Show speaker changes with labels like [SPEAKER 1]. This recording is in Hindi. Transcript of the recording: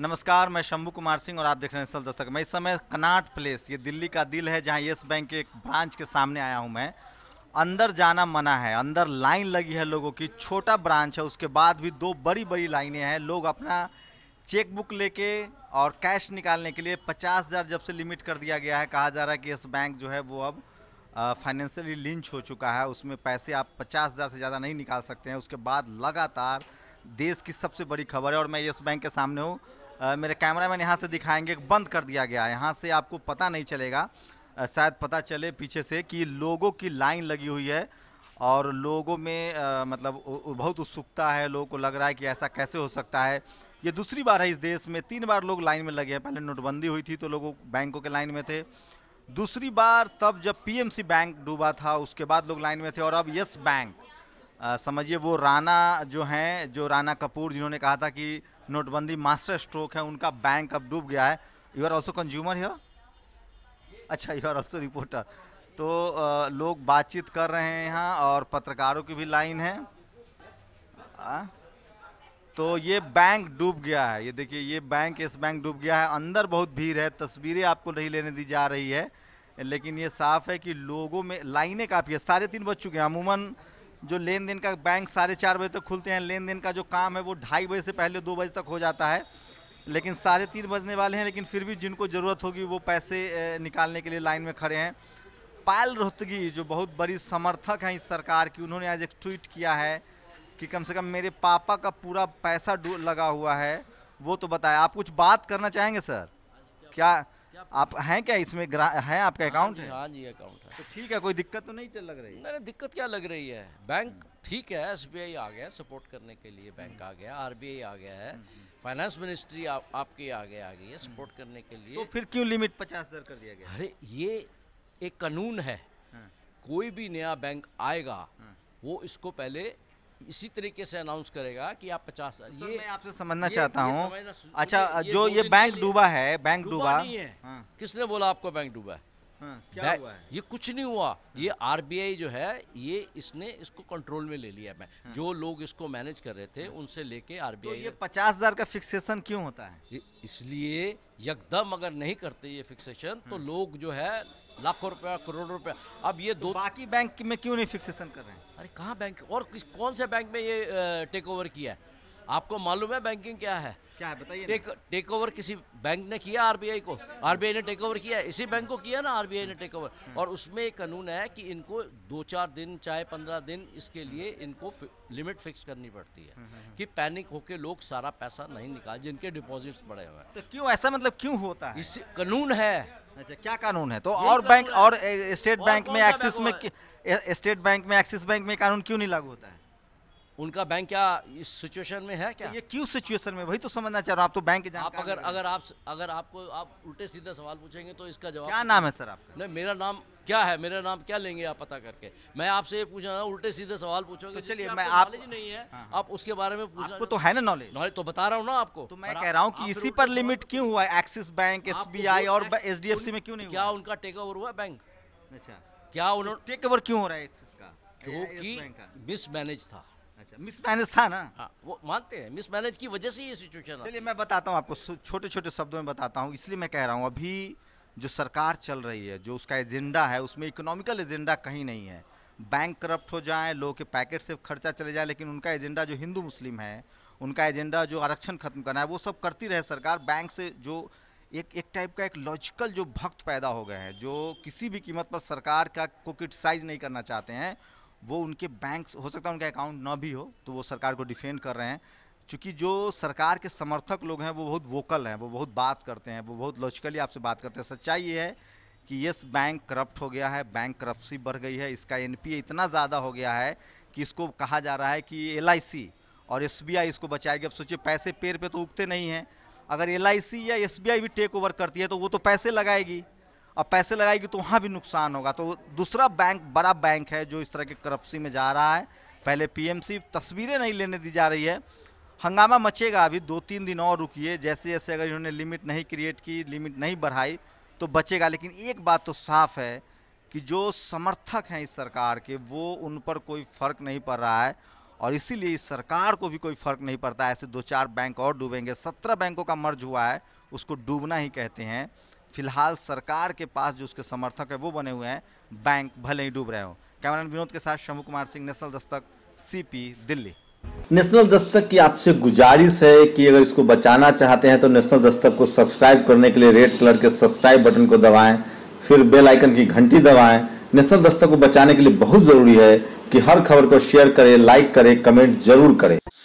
[SPEAKER 1] नमस्कार मैं शंभू कुमार सिंह और आप देख रहे हैं सल दस्तक मैं इस समय कनाट प्लेस ये दिल्ली का दिल है जहां येस बैंक के एक ब्रांच के सामने आया हूं मैं अंदर जाना मना है अंदर लाइन लगी है लोगों की छोटा ब्रांच है उसके बाद भी दो बड़ी बड़ी लाइनें हैं लोग अपना चेकबुक लेके और कैश निकालने के लिए पचास हज़ार जब से लिमिट कर दिया गया है कहा जा रहा है कि येस बैंक जो है वो अब फाइनेंशियली लिंच हो चुका है उसमें पैसे आप पचास हज़ार से ज़्यादा नहीं निकाल सकते हैं उसके बाद लगातार देश की सबसे बड़ी खबर है और मैं येस बैंक के सामने हूँ मेरे कैमरा मैन यहाँ से दिखाएंगे बंद कर दिया गया है यहाँ से आपको पता नहीं चलेगा शायद पता चले पीछे से कि लोगों की लाइन लगी हुई है और लोगों में आ, मतलब बहुत उत्सुकता है लोगों को लग रहा है कि ऐसा कैसे हो सकता है ये दूसरी बार है इस देश में तीन बार लोग लाइन में लगे हैं पहले नोटबंदी हुई थी तो लोगों बैंकों के लाइन में थे दूसरी बार तब जब पीएमसी बैंक डूबा था उसके बाद लोग लाइन में थे और अब यस बैंक समझिए वो राना जो हैं जो राना कपूर जिन्होंने कहा था कि नोटबंदी मास्टर स्ट्रोक है उनका बैंक अब डूब गया है यू आर ऑल्सो कंज्यूमर है अच्छा यू आर ऑल्सो रिपोर्टर तो आ, लोग बातचीत कर रहे हैं यहाँ और पत्रकारों की भी लाइन है आ, तो ये बैंक डूब गया है ये देखिए ये बैंक इस बैंक डूब गया है अंदर बहुत भीड़ है तस्वीरें आपको नहीं लेने दी जा रही है लेकिन ये साफ है कि लोगों में लाइनें काफ़ी है साढ़े तीन बज चुके हैं अमूमन जो लेन देन का बैंक साढ़े चार बजे तक खुलते हैं लेन देन का जो काम है वो ढाई बजे से पहले दो बजे तक हो जाता है लेकिन साढ़े तीन बजने वाले हैं लेकिन फिर भी जिनको ज़रूरत होगी वो पैसे निकालने के लिए लाइन में खड़े हैं पायल रोहतगी जो बहुत बड़ी समर्थक हैं इस सरकार की उन्होंने आज एक ट्वीट किया है कि कम से कम मेरे पापा का पूरा पैसा लगा हुआ है वो तो बताया आप कुछ बात करना चाहेंगे सर क्या आप हैं क्या इसमें है आपका अकाउंट हाँ है हाँ जी अकाउंट है तो ठीक है कोई दिक्कत तो नहीं चल लग रही
[SPEAKER 2] है दिक्कत क्या लग रही है बैंक ठीक है एसबीआई आ गया सपोर्ट करने के लिए बैंक आ गया आरबीआई आ गया है फाइनेंस हम्म, मिनिस्ट्री हम्म। आप, आपके आगे आ गई है सपोर्ट हम्म। करने के लिए तो फिर
[SPEAKER 1] क्यों लिमिट पचास हज़ार कर दिया गया
[SPEAKER 2] अरे ये एक कानून है हाँ। कोई भी नया बैंक आएगा हाँ। वो इसको पहले इसी तरीके से अनाउंस करेगा कि आप पचास तो ये मैं आपसे समझना चाहता हूँ अच्छा जो ये बैंक डूबा
[SPEAKER 1] है बैंक डूबा हाँ।
[SPEAKER 2] किसने बोला आपको बैंक डूबा है हाँ, क्या हुआ है? ये कुछ नहीं हुआ हाँ. ये आरबीआई जो है ये इसने इसको कंट्रोल में ले लिया मैं हाँ. जो लोग इसको मैनेज कर रहे थे हाँ. उनसे लेके तो आरबीआई तो ये
[SPEAKER 1] पचास हजार का फिक्सेशन क्यों होता है
[SPEAKER 2] इसलिए यकदम अगर नहीं करते ये फिक्सेशन तो हाँ। लोग जो है लाखों रुपया करोड़ों रुपया अब ये तो दो बाकी बैंक में क्यों नहीं फिक्सेशन कर रहे हैं अरे कहाँ बैंक और किस कौन से बैंक में ये टेक ओवर किया है आपको मालूम है बैंकिंग क्या है क्या है बताइए टेक टेक ओवर किसी बैंक ने किया आरबीआई को आरबीआई ने टेक ओवर किया इसी बैंक को किया ना आरबीआई ने टेक ओवर हाँ। और उसमें एक कानून है कि इनको दो चार दिन चाहे पंद्रह दिन इसके लिए इनको फि, लिमिट फिक्स करनी पड़ती है हाँ, हाँ, कि पैनिक होके लोग सारा पैसा नहीं निकाल जिनके डिपॉजिट्स बढ़े हुए हैं तो
[SPEAKER 1] क्यों ऐसा मतलब क्यों होता है इस कानून है अच्छा क्या कानून है तो और बैंक और स्टेट बैंक में एक्सिस में स्टेट बैंक में एक्सिस बैंक में कानून क्यों नहीं लागू होता है उनका बैंक क्या इस सिचुएशन में है क्या ये क्यों सिचुएशन में वही तो समझना चाह रहा आप तो बैंक के आप अगर अगर
[SPEAKER 2] आप अगर आपको आप उल्टे सीधे सवाल पूछेंगे तो इसका जवाब क्या नाम है सर आप नहीं मेरा नाम क्या है मेरा नाम क्या लेंगे आप पता करके मैं आपसे ये पूछ रहा उल्टे सीधे सवाल पूछोगे तो चलिए मैं आप नहीं है हाँ, हाँ। आप उसके बारे में पूछ आपको तो
[SPEAKER 1] है ना नॉलेज नॉलेज तो बता रहा हूँ ना आपको तो मैं कह रहा हूँ कि इसी पर लिमिट क्यों हुआ एक्सिस बैंक एस और एच में क्यों नहीं हुआ क्या उनका टेक ओवर हुआ बैंक अच्छा क्या उन्होंने टेक ओवर क्यों हो रहा है एक्सिस का
[SPEAKER 2] क्योंकि मिसमैनेज था अच्छा मिसमैनेज था ना हाँ, वो मानते हैं मिसमैनेज की वजह से ये सिचुएशन चलिए
[SPEAKER 1] मैं बताता हूँ आपको छोटे छोटे शब्दों में बताता हूँ इसलिए मैं कह रहा हूँ अभी जो सरकार चल रही है जो उसका एजेंडा है उसमें इकोनॉमिकल एजेंडा कहीं नहीं है बैंक करप्ट हो जाए लोगों के पैकेट से खर्चा चले जाए लेकिन उनका एजेंडा जो हिंदू मुस्लिम है उनका एजेंडा जो आरक्षण खत्म करना है वो सब करती रहे सरकार बैंक से जो एक एक टाइप का एक लॉजिकल जो भक्त पैदा हो गए हैं जो किसी भी कीमत पर सरकार का को क्रिटिसाइज नहीं करना चाहते हैं वो उनके बैंक हो सकता है उनका अकाउंट ना भी हो तो वो सरकार को डिफेंड कर रहे हैं चूँकि जो सरकार के समर्थक लोग हैं वो बहुत वोकल हैं वो बहुत बात करते हैं वो बहुत लॉजिकली आपसे बात करते हैं सच्चाई ये है कि यस बैंक करप्ट हो गया है बैंक करप्सी बढ़ गई है इसका एन इतना ज़्यादा हो गया है कि इसको कहा जा रहा है कि एल और एस इसको बचाएगी अब सोचिए पैसे पेड़ पे तो उगते नहीं हैं अगर एल या एस भी टेक ओवर करती है तो वो तो पैसे लगाएगी और पैसे लगाएगी तो वहाँ भी नुकसान होगा तो दूसरा बैंक बड़ा बैंक है जो इस तरह के करप्सी में जा रहा है पहले पीएमसी तस्वीरें नहीं लेने दी जा रही है हंगामा मचेगा अभी दो तीन दिन और रुकिए जैसे जैसे अगर इन्होंने लिमिट नहीं क्रिएट की लिमिट नहीं बढ़ाई तो बचेगा लेकिन एक बात तो साफ है कि जो समर्थक हैं इस सरकार के वो उन पर कोई फ़र्क नहीं पड़ रहा है और इसीलिए इस सरकार को भी कोई फ़र्क नहीं पड़ता ऐसे दो चार बैंक और डूबेंगे सत्रह बैंकों का मर्ज हुआ है उसको डूबना ही कहते हैं फिलहाल सरकार के पास जो उसके समर्थक है वो बने हुए हैं बैंक भले ही डूब रहे हो कैमरान विनोद के साथ Shambhu Kumar Singh national Dastak CP Delhi national Dastak की आपसे गुजारिश है कि अगर इसको बचाना चाहते हैं तो नेशनल दस्तक को सब्सक्राइब करने के लिए रेड कलर के सब्सक्राइब बटन को दबाएं फिर बेल आइकन की घंटी दबाएं नेशनल दस्तक को बचाने के लिए बहुत जरूरी है कि हर खबर को शेयर करें लाइक करें कमेंट जरूर करें